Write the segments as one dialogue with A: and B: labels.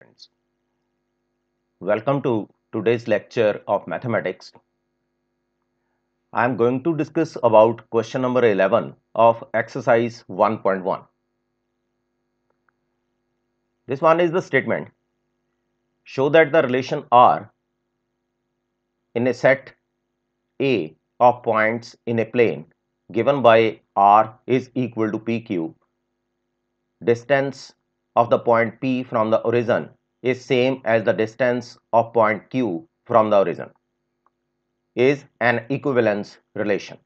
A: Friends. Welcome to today's lecture of mathematics. I am going to discuss about question number 11 of exercise 1.1. This one is the statement show that the relation R in a set A of points in a plane given by R is equal to PQ distance of the point P from the origin is same as the distance of point Q from the origin is an equivalence relation.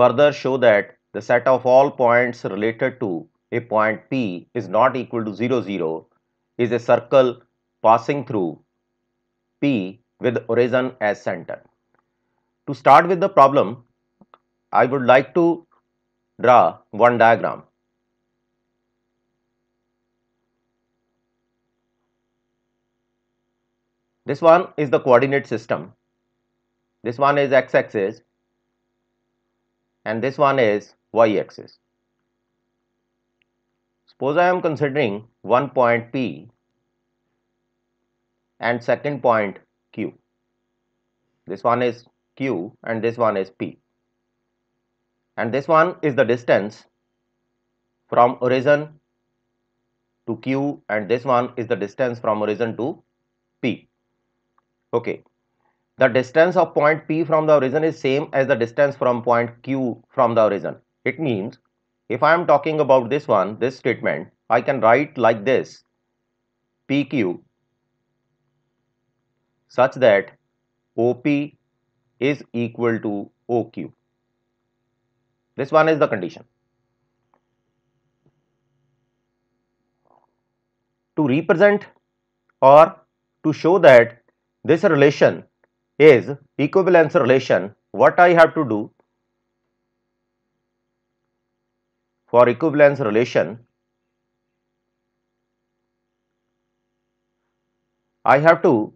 A: Further show that the set of all points related to a point P is not equal to 0, 0 is a circle passing through P with origin as center. To start with the problem, I would like to draw one diagram This one is the coordinate system. This one is x-axis and this one is y-axis. Suppose I am considering one point P and second point Q. This one is Q and this one is P. And this one is the distance from origin to Q and this one is the distance from origin to P okay the distance of point p from the origin is same as the distance from point q from the origin it means if i am talking about this one this statement i can write like this pq such that op is equal to oq this one is the condition to represent or to show that this relation is equivalence relation. What I have to do for equivalence relation, I have to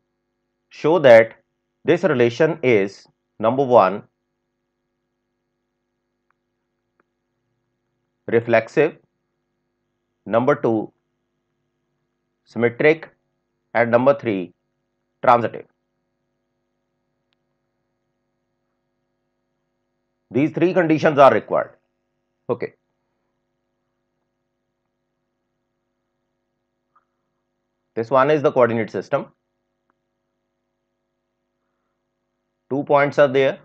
A: show that this relation is number one reflexive number two symmetric and number three transitive. These three conditions are required. Okay. This one is the coordinate system. Two points are there.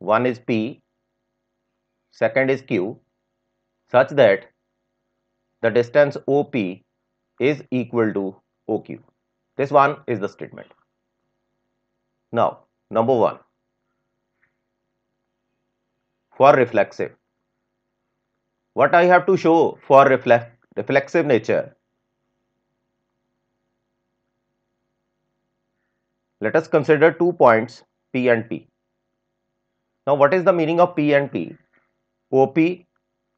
A: One is P, second is Q, such that the distance OP is equal to OQ. This one is the statement. Now, number one, for reflexive. What I have to show for reflexive nature? Let us consider two points P and P. Now, what is the meaning of P and P? OP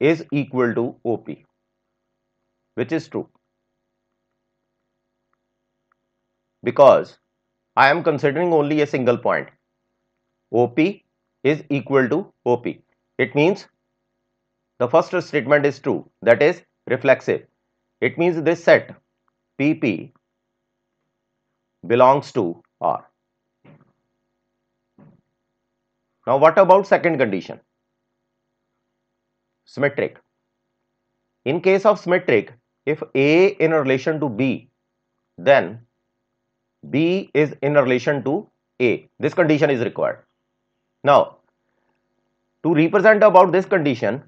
A: is equal to OP, which is true. because I am considering only a single point. OP is equal to OP. It means the first statement is true that is reflexive. It means this set PP belongs to R. Now what about second condition? Symmetric. In case of symmetric, if A in relation to B, then B is in relation to A. This condition is required. Now, to represent about this condition,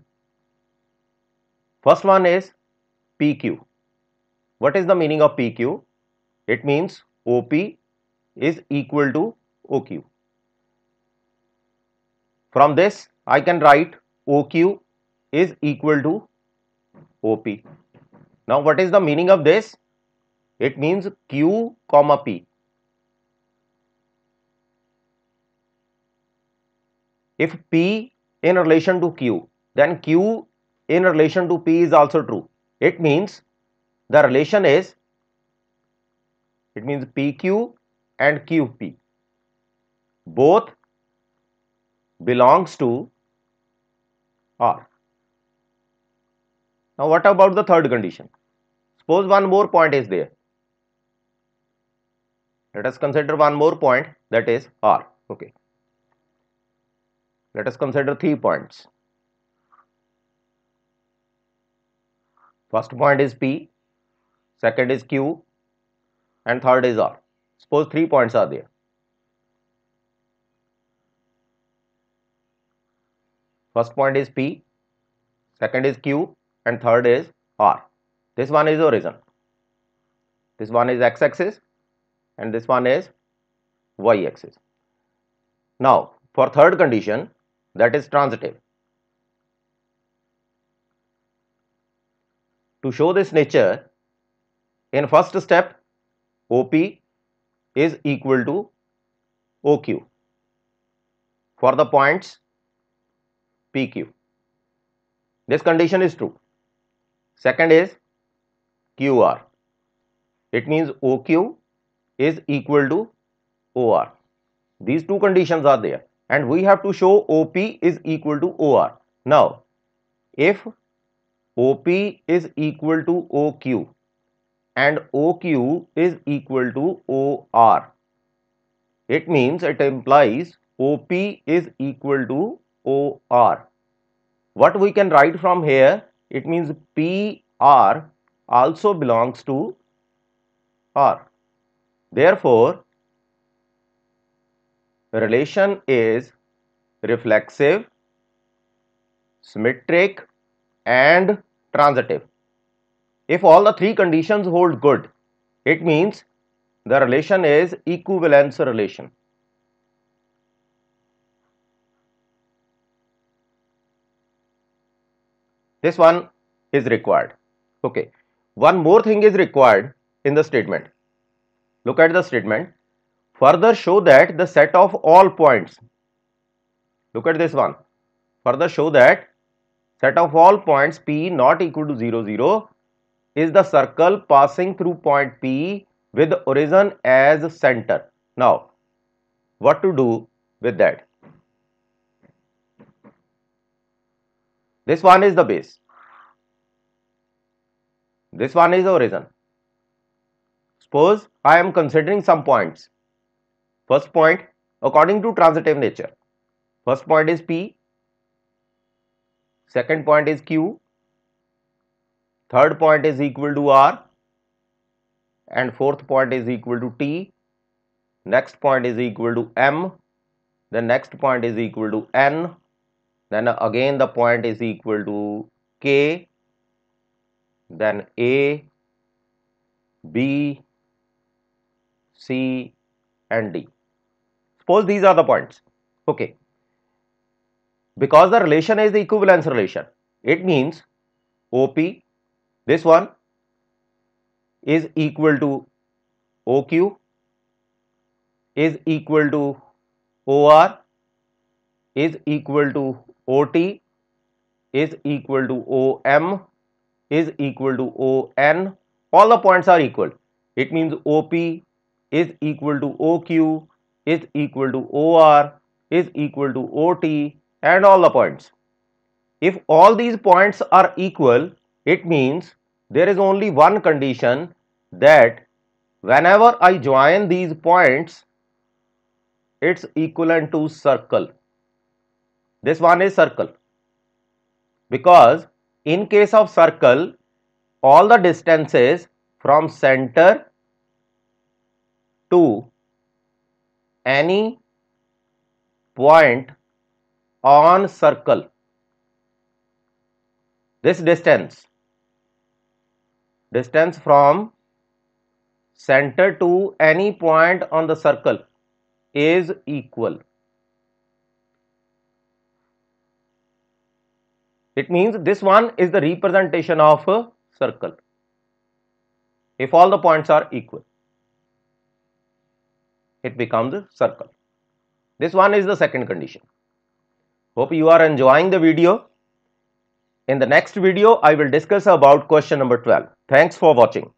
A: first one is PQ. What is the meaning of PQ? It means OP is equal to OQ. From this, I can write OQ is equal to OP. Now, what is the meaning of this? It means Q comma P. If P in relation to Q, then Q in relation to P is also true. It means the relation is, it means PQ and QP. Both belongs to R. Now what about the third condition? Suppose one more point is there let us consider one more point that is r okay let us consider three points first point is p second is q and third is r suppose three points are there first point is p second is q and third is r this one is origin this one is x axis and this one is y axis. Now for third condition that is transitive. To show this nature in first step OP is equal to OQ for the points PQ. This condition is true. Second is QR. It means OQ is equal to OR. These two conditions are there and we have to show OP is equal to OR. Now, if OP is equal to OQ and OQ is equal to OR, it means it implies OP is equal to OR. What we can write from here, it means PR also belongs to R. Therefore, relation is reflexive, symmetric and transitive. If all the three conditions hold good, it means the relation is equivalence relation. This one is required. Okay. One more thing is required in the statement. Look at the statement. Further show that the set of all points. Look at this one. Further show that set of all points P not equal to 0, 0 is the circle passing through point P with origin as center. Now, what to do with that? This one is the base. This one is the origin. Suppose I am considering some points. First point according to transitive nature. First point is P, second point is Q, third point is equal to R and fourth point is equal to T, next point is equal to M, the next point is equal to N, then again the point is equal to K, then A, B, C and D. Suppose these are the points. Okay. Because the relation is the equivalence relation, it means OP, this one is equal to OQ is equal to OR is equal to OT is equal to OM is equal to ON all the points are equal it means OP is equal to OQ is equal to OR is equal to OT and all the points. If all these points are equal, it means there is only one condition that whenever I join these points, it's equivalent to circle. This one is circle because in case of circle, all the distances from center to any point on circle this distance distance from center to any point on the circle is equal it means this one is the representation of a circle if all the points are equal it becomes a circle. This one is the second condition. Hope you are enjoying the video. In the next video, I will discuss about question number 12. Thanks for watching.